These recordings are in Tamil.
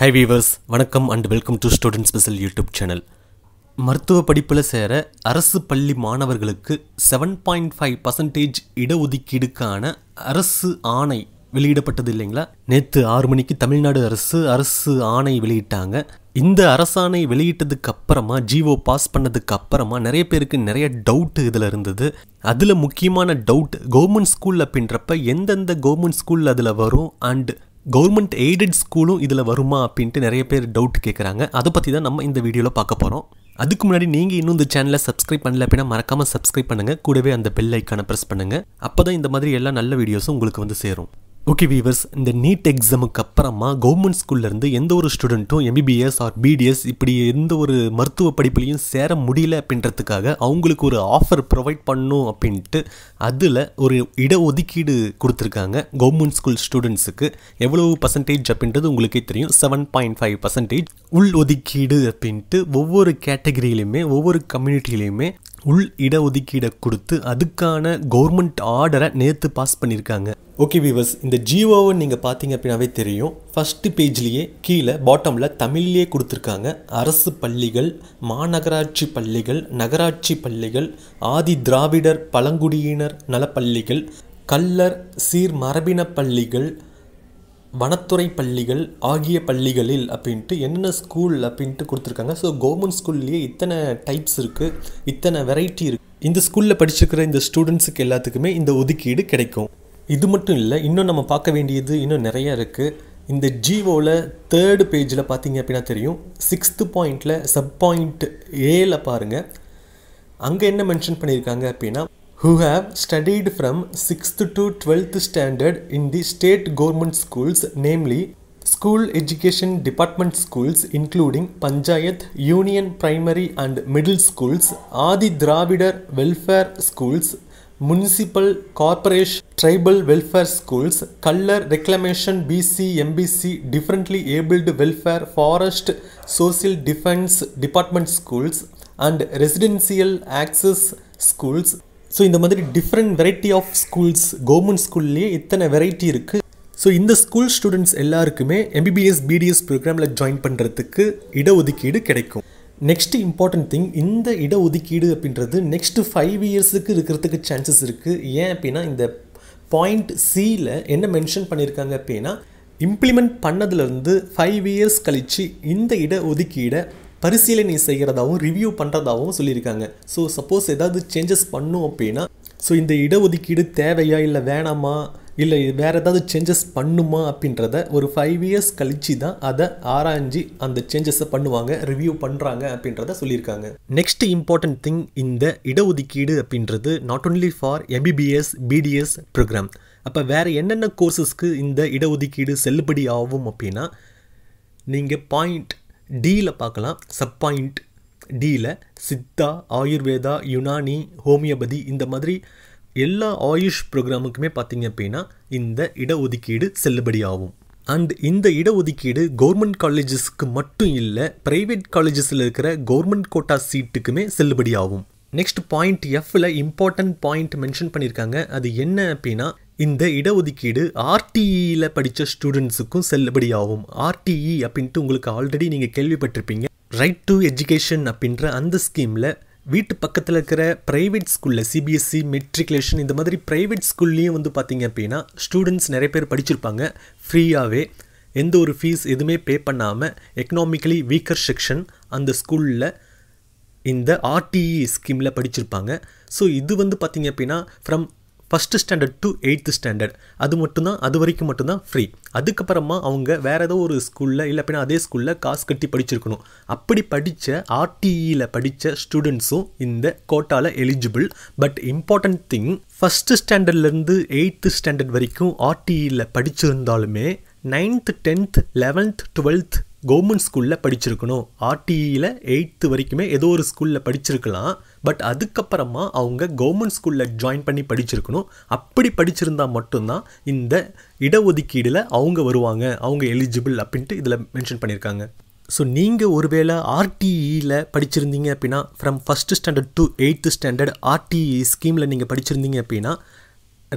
ஹை வீவர்ஸ் வணக்கம் and welcome to student special YouTube channel மருத்துவ படிப்பில் சேர அரசு பள்ளி மாணவர்களுக்கு செவன் பாயிண்ட் ஃபைவ் பர்சன்டேஜ் இடஒதுக்கீடுக்கான அரசு ஆணை வெளியிடப்பட்டது இல்லைங்களா நேற்று ஆறு மணிக்கு தமிழ்நாடு அரசு அரசு ஆணை வெளியிட்டாங்க இந்த அரசாணை வெளியிட்டதுக்கு அப்புறமா ஜிஓ பாஸ் பண்ணதுக்கு அப்புறமா நிறைய பேருக்கு நிறைய டவுட் இதில் இருந்தது அதில் முக்கியமான டவுட் கவர்மெண்ட் ஸ்கூல் அப்படின்றப்ப எந்தெந்த கவர்மெண்ட் ஸ்கூல் அதில் வரும் அண்ட் கவர்மெண்ட் எய்டட் ஸ்கூலும் இதில் வருமா அப்படின்ட்டு நிறைய பேர் டவுட் கேட்குறாங்க அதை பற்றி தான் நம்ம இந்த வீடியோவில் பார்க்க போகிறோம் அதுக்கு முன்னாடி நீங்கள் இன்னும் இந்த சேனலை சப்ஸ்கிரைப் பண்ணல அப்படின்னா மறக்காமல் சப்ஸ்கிரைப் பண்ணுங்கள் கூடவே அந்த பெல் ஐக்கானை ப்ரெஸ் பண்ணுங்கள் அப்போ தான் இந்த மாதிரி எல்லா நல்ல வீடியோஸும் உங்களுக்கு வந்து சேரும் ஓகே வீவர்ஸ் இந்த நீட் எக்ஸாமுக்கு அப்புறமா கவர்மெண்ட் ஸ்கூல்லேருந்து எந்த ஒரு ஸ்டூடெண்ட்டும் எம்பிபிஎஸ் ஆர் பிடிஎஸ் இப்படி எந்த ஒரு மருத்துவ படிப்புலையும் சேர முடியல அப்படின்றதுக்காக அவங்களுக்கு ஒரு ஆஃபர் ப்ரொவைட் பண்ணும் அப்படின்ட்டு அதில் ஒரு இடஒதுக்கீடு கொடுத்துருக்காங்க கவர்மெண்ட் ஸ்கூல் ஸ்டூடெண்ட்ஸுக்கு எவ்வளவு பர்சன்டேஜ் அப்படின்றது உங்களுக்கே தெரியும் செவன் பாயிண்ட் ஃபைவ் பர்சன்டேஜ் உள் ஒதுக்கீடு அப்படின்ட்டு ஒவ்வொரு கேட்டகரியிலையுமே ஒவ்வொரு கம்யூனிட்டிலையுமே உள் இடஒதுக்கீடை கொடுத்து அதுக்கான கவர்மெண்ட் ஆர்டரை நேற்று பாஸ் பண்ணியிருக்காங்க ஓகே வீவர்ஸ் இந்த ஜியோவை நீங்கள் பார்த்தீங்க அப்படின்னாவே தெரியும் ஃபஸ்ட்டு பேஜ்லேயே கீழே பாட்டமில் தமிழ்லேயே கொடுத்துருக்காங்க அரசு பள்ளிகள் மாநகராட்சி பள்ளிகள் நகராட்சி பள்ளிகள் ஆதி திராவிடர் பழங்குடியினர் நலப்பள்ளிகள் கல்லர் சீர் மரபின பள்ளிகள் வனத்துறை பள்ளிகள் ஆகிய பள்ளிகளில் அப்படின்ட்டு என்னென்ன ஸ்கூல் அப்படின்ட்டு கொடுத்துருக்காங்க ஸோ கவர்மெண்ட் ஸ்கூல்லேயே இத்தனை டைப்ஸ் இருக்குது இத்தனை வெரைட்டி இருக்குது இந்த ஸ்கூலில் படிச்சிருக்கிற இந்த ஸ்டூடெண்ட்ஸுக்கு எல்லாத்துக்குமே இந்த ஒதுக்கீடு கிடைக்கும் இது மட்டும் இல்லை இன்னும் நம்ம பார்க்க வேண்டியது இன்னும் நிறையா இருக்குது இந்த ஜிஓவில் தேர்டு பேஜில் பார்த்தீங்க அப்படின்னா தெரியும் சிக்ஸ்த்து பாயிண்டில் சப் பாயிண்ட் ஏல பாருங்கள் அங்கே என்ன மென்ஷன் பண்ணியிருக்காங்க அப்படின்னா who have studied from 6th to 12th standard in the state government schools, namely School Education Department schools including Panchayat, Union Primary and Middle Schools, Adi Dravidar Welfare Schools, Municipal Corporation Tribal Welfare Schools, Color Reclamation BC MBC Differently Abled Welfare Forest Social Defense Department Schools and Residential Access Schools so இந்த மாதிரி different variety of schools government ஸ்கூல்லேயே இத்தனை வெரைட்டி இருக்குது ஸோ இந்த ஸ்கூல் ஸ்டூடெண்ட்ஸ் எல்லாருக்குமே எம்பிபிஎஸ் பிடிஎஸ் ப்ரோக்ராமில் ஜாயின் பண்ணுறதுக்கு இடஒதுக்கீடு கிடைக்கும் நெக்ஸ்ட் இம்பார்ட்டன்ட் திங் இந்த இடஒதுக்கீடு அப்படின்றது நெக்ஸ்ட் ஃபைவ் இயர்ஸுக்கு இருக்கிறதுக்கு சான்சஸ் இருக்குது ஏன் அப்படின்னா இந்த பாயிண்ட் சியில் என்ன மென்ஷன் பண்ணியிருக்காங்க அப்படின்னா இம்ப்ளிமெண்ட் பண்ணதுலேருந்து ஃபைவ் இயர்ஸ் கழித்து இந்த இடஒதுக்கீடை பரிசீலனை செய்கிறதாகவும் ரிவ்யூ பண்ணுறதாகவும் சொல்லியிருக்காங்க ஸோ சப்போஸ் ஏதாவது சேஞ்சஸ் பண்ணும் அப்படின்னா ஸோ இந்த இடஒதுக்கீடு தேவையா இல்லை வேணாமா இல்லை வேறு ஏதாவது சேஞ்சஸ் பண்ணுமா அப்படின்றத ஒரு ஃபைவ் இயர்ஸ் கழித்து தான் அதை ஆராய்ஞ்சி அந்த சேஞ்சஸை பண்ணுவாங்க ரிவ்யூ பண்ணுறாங்க அப்படின்றத சொல்லியிருக்காங்க நெக்ஸ்ட் இம்பார்ட்டன்ட் திங் இந்த இடஒதுக்கீடு அப்படின்றது not only for MBBS BDS program அப்போ வேறு என்னென்ன கோர்சஸ்க்கு இந்த இடஒதுக்கீடு செல்லுபடி ஆகும் அப்படின்னா நீங்கள் பாயிண்ட் டியில் பார்க்கலாம் சப் பாயிண்ட் டியில் சித்தா ஆயுர்வேதா யுனானி ஹோமியோபதி இந்த மாதிரி எல்லா ஆயுஷ் ப்ரோக்ராமுக்குமே பார்த்தீங்க அப்படின்னா இந்த இடஒதுக்கீடு செல்லுபடி ஆகும் அண்ட் இந்த இடஒதுக்கீடு கவர்மெண்ட் காலேஜஸ்க்கு மட்டும் இல்லை ப்ரைவேட் காலேஜஸில் இருக்கிற கவர்மெண்ட் கோட்டா சீட்டுக்குமே செல்லுபடி ஆகும் நெக்ஸ்ட் பாயிண்ட் எஃப்பில் இம்பார்ட்டன்ட் பாயிண்ட் மென்ஷன் பண்ணியிருக்காங்க அது என்ன அப்படின்னா இந்த இடஒதுக்கீடு ஆர்டிஇயில் படித்த ஸ்டூடெண்ட்ஸுக்கும் செல்லுபடியாகும் ஆர்டிஇ அப்படின்ட்டு உங்களுக்கு ஆல்ரெடி நீங்கள் கேள்விப்பட்டிருப்பீங்க ரைட் டு எஜுகேஷன் அப்படின்ற அந்த ஸ்கீமில் வீட்டு பக்கத்தில் இருக்கிற ப்ரைவேட் ஸ்கூலில் சிபிஎஸ்சி மெட்ரிகுலேஷன் இந்த மாதிரி ப்ரைவேட் ஸ்கூல்லையும் வந்து பார்த்திங்க அப்படின்னா ஸ்டூடெண்ட்ஸ் நிறைய பேர் படிச்சிருப்பாங்க ஃப்ரீயாகவே எந்த ஒரு ஃபீஸ் எதுவுமே பே பண்ணாமல் எக்கனாமிக்கலி வீக்கர் செக்ஷன் அந்த ஸ்கூலில் இந்த ஆர்டிஇ ஸ்கீமில் படிச்சிருப்பாங்க ஸோ இது வந்து பார்த்திங்க அப்படின்னா from first standard to eighth standard அது மட்டும்தான் அது வரைக்கும் மட்டும்தான் ஃப்ரீ அதுக்கப்புறமா அவங்க வேறு ஏதோ ஒரு ஸ்கூலில் இல்லை அப்படின்னா அதே ஸ்கூலில் காசு கட்டி படிச்சிருக்கணும் அப்படி படித்த ஆர்டிஇயில் படித்த ஸ்டூடெண்ட்ஸும் இந்த கோட்டாவில் eligible but important thing first ஸ்டாண்டர்ட்லேருந்து எயித்து ஸ்டாண்டர்ட் வரைக்கும் ஆர்டிஇயில் படிச்சிருந்தாலுமே ninth tenth eleventh twelfth government ஸ்கூலில் படிச்சிருக்கணும் ஆர்டிஇயில் எயித்து வரைக்குமே ஏதோ ஒரு ஸ்கூலில் படிச்சிருக்கலாம் பட் அதுக்கப்புறமா அவங்க கவர்மெண்ட் ஸ்கூலில் ஜாயின் பண்ணி படிச்சிருக்கணும் அப்படி படிச்சிருந்தால் மட்டும்தான் இந்த இடஒதுக்கீடில் அவங்க வருவாங்க அவங்க எலிஜிபிள் அப்படின்ட்டு இதில் மென்ஷன் பண்ணியிருக்காங்க ஸோ நீங்கள் ஒருவேளை ஆர்டிஇயில் e படிச்சிருந்தீங்க அப்படின்னா from first standard to eighth standard RTE ஸ்கீமில் நீங்கள் படிச்சிருந்தீங்க அப்படின்னா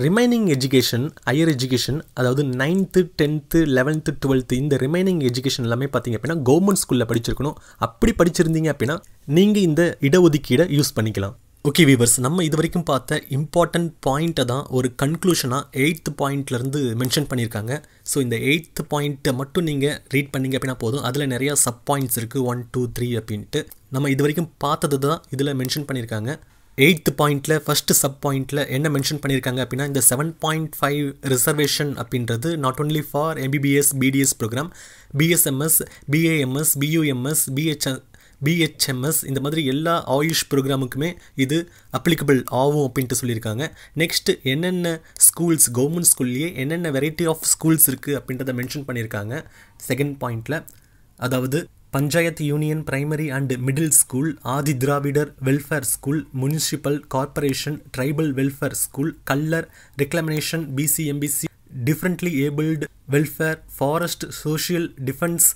ரிமைனிங் எஜுகேஷன் ஹையர் எஜுகேஷன் அதாவது நைன்த்து டென்த்து லெவன்த்து டுவெல்த்து இந்த ரிமைனிங் எஜுகேஷன் எல்லாமே பார்த்தீங்க அப்படின்னா கவர்மெண்ட் ஸ்கூலில் படிச்சிருக்கணும் அப்படி படிச்சிருந்தீங்க அப்படின்னா நீங்கள் இந்த இடஒதுக்கீடை யூஸ் பண்ணிக்கலாம் ஓகே வீவர்ஸ் நம்ம இது வரைக்கும் பார்த்த இம்பார்ட்டண்ட் பாயிண்ட்டை தான் ஒரு கன்க்ளூஷனாக எயித்து பாயிண்ட்லேருந்து மென்ஷன் பண்ணியிருக்காங்க ஸோ இந்த எயித்து பாயிண்ட்டை மட்டும் நீங்கள் ரீட் பண்ணிங்க அப்படின்னா போதும் அதில் நிறையா சப் பாயிண்ட்ஸ் இருக்குது ஒன் டூ த்ரீ அப்படின்ட்டு நம்ம இது வரைக்கும் பார்த்தது தான் இதில் மென்ஷன் பண்ணியிருக்காங்க எயித்து பாயிண்டில் ஃபஸ்ட்டு சப் பாயிண்டில் என்ன மென்ஷன் பண்ணியிருக்காங்க அப்படின்னா இந்த செவன் பாயிண்ட் ஃபைவ் ரிசர்வேஷன் அப்படின்றது not only for MBBS BDS program BSMS BAMS BUMS BH BHMS இந்த மாதிரி எல்லா ஆயுஷ் ப்ரோக்ராமுக்குமே இது அப்ளிகபிள் ஆகும் அப்படின்ட்டு சொல்லியிருக்காங்க நெக்ஸ்ட்டு என்னென்ன ஸ்கூல்ஸ் கவர்மெண்ட் ஸ்கூல்லையே என்னென்ன வெரைட்டி ஆஃப் ஸ்கூல்ஸ் இருக்குது அப்படின்றத மென்ஷன் பண்ணியிருக்காங்க செகண்ட் பாயிண்டில் அதாவது panchayat union primary and middle school Adi Dravidar welfare school municipal corporation tribal welfare school Kallar reclamation BC MBC differently abled welfare forest social defence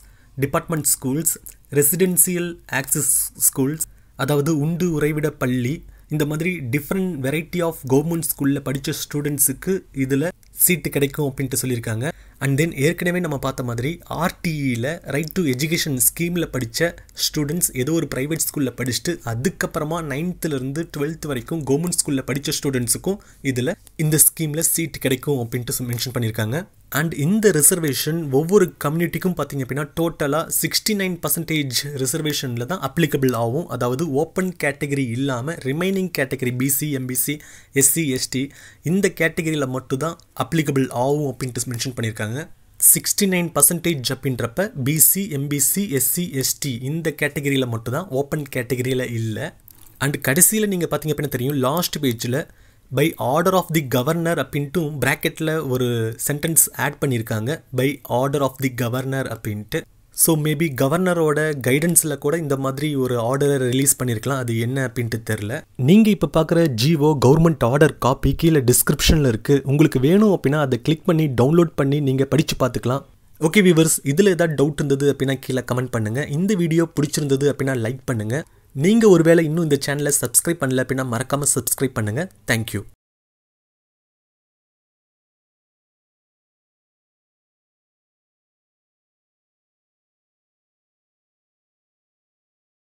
department schools residential access schools அதாவது உண்டு உறைவிட பள்ளி இந்த மாதிரி டிஃப்ரெண்ட் வெரைட்டி ஆஃப் கவர்மெண்ட் ஸ்கூலில் படித்த ஸ்டூடெண்ட்ஸுக்கு இதில் சீட்டு கிடைக்கும் அப்படின்ட்டு சொல்லியிருக்காங்க அண்ட் தென் ஏற்கனவே நம்ம பார்த்த மாதிரி ஆர்டிஇயில் ரைட் டு எஜுகேஷன் ஸ்கீமில் படித்த ஸ்டூடெண்ட்ஸ் ஏதோ ஒரு ப்ரைவேட் ஸ்கூலில் படிச்சுட்டு அதுக்கப்புறமா நைன்த்துலேருந்து டுவெல்த் வரைக்கும் கவர்மெண்ட் ஸ்கூலில் படித்த ஸ்டூடெண்ட்ஸுக்கும் இதில் இந்த ஸ்கீமில் சீட் கிடைக்கும் அப்படின்ட்டு மென்ஷன் பண்ணியிருக்காங்க அண்ட் இந்த ரிசர்வேஷன் ஒவ்வொரு கம்யூனிட்டிக்கும் பார்த்திங்க அப்படின்னா டோட்டலாக சிக்ஸ்டி நைன் பர்சன்டேஜ் ரிசர்வேஷனில் தான் அப்ளிகபிள் ஆகும் அதாவது ஓப்பன் கேட்டகரி இல்லாமல் remaining category BC MBC SC ST இந்த கேட்டகரியில் மட்டும்தான் அப்ளிகபிள் ஆகும் அப்படின்ட்டு மென்ஷன் பண்ணியிருக்காங்க சிக்ஸ்டி நைன் பர்சன்டேஜ் அப்படின்றப்ப பிசி எம்பிசி எஸ்சி எஸ்டி இந்த கேட்டகரியில் மட்டும்தான் ஓப்பன் கேட்டகரியில் இல்லை அண்ட் கடைசியில் நீங்கள் பார்த்தீங்க அப்படின்னா தெரியும் லாஸ்ட் பேஜில் by order of the governor அப்படின்ட்டு ப்ராக்கெட்டில் ஒரு சென்டென்ஸ் ஆட் பண்ணியிருக்காங்க by order of the governor அப்படின்ட்டு ஸோ மேபி கவர்னரோட கைடன்ஸில் கூட இந்த மாதிரி ஒரு ஆர்டரை ரிலீஸ் பண்ணியிருக்கலாம் அது என்ன அப்படின்ட்டு தெரில நீங்கள் இப்போ பார்க்குற ஜிஓ கவர்மெண்ட் ஆர்டர் காப்பி கீழே டிஸ்கிரிப்ஷனில் இருக்குது உங்களுக்கு வேணும் அப்படின்னா அதை கிளிக் பண்ணி டவுன்லோட் பண்ணி நீங்கள் படித்து பார்த்துக்கலாம் ஓகே வியூவர்ஸ் இதில் ஏதாவது டவுட் இருந்தது அப்படின்னா கீழே கமெண்ட் பண்ணுங்கள் இந்த வீடியோ பிடிச்சிருந்தது அப்படின்னா லைக் பண்ணுங்கள் நீங்கள் ஒருவேளை இன்னும் இந்த சேனலை சப்ஸ்கிரைப் பண்ணல அப்படின்னா மறக்காமல் சப்ஸ்கிரைப் பண்ணுங்கள் தேங்க்யூ